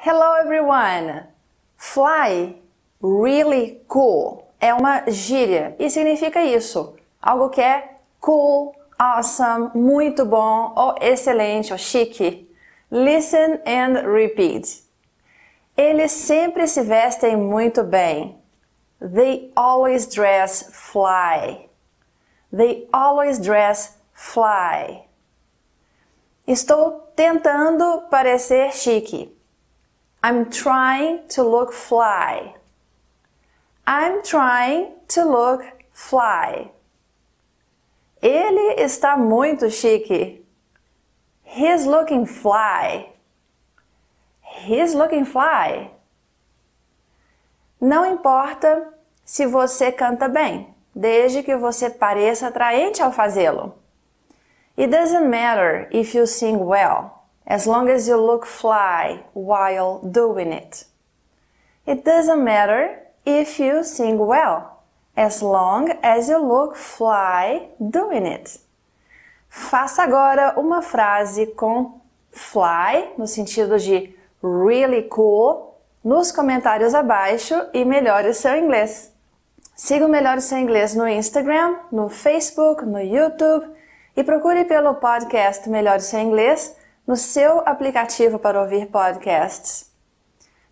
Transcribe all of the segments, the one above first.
Hello everyone! Fly really cool é uma gíria e significa isso, algo que é cool, awesome, muito bom ou excelente ou chique. Listen and repeat. Eles sempre se vestem muito bem. They always dress fly. They always dress fly. Estou tentando parecer chique. I'm trying to look fly. I'm trying to look fly. Ele está muito chique. He's looking fly. He's looking fly. Não importa se você canta bem, desde que você pareça atraente ao fazê-lo. It doesn't matter if you sing well as long as you look fly while doing it. It doesn't matter if you sing well, as long as you look fly doing it. Faça agora uma frase com fly, no sentido de really cool, nos comentários abaixo e melhore seu inglês. Siga o Melhor Seu Inglês no Instagram, no Facebook, no YouTube e procure pelo podcast Melhores Seu Inglês no seu aplicativo para ouvir podcasts.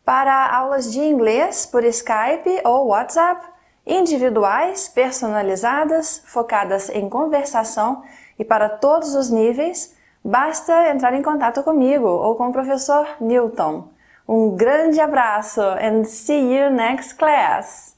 Para aulas de inglês por Skype ou WhatsApp, individuais, personalizadas, focadas em conversação e para todos os níveis, basta entrar em contato comigo ou com o professor Newton. Um grande abraço and see you next class!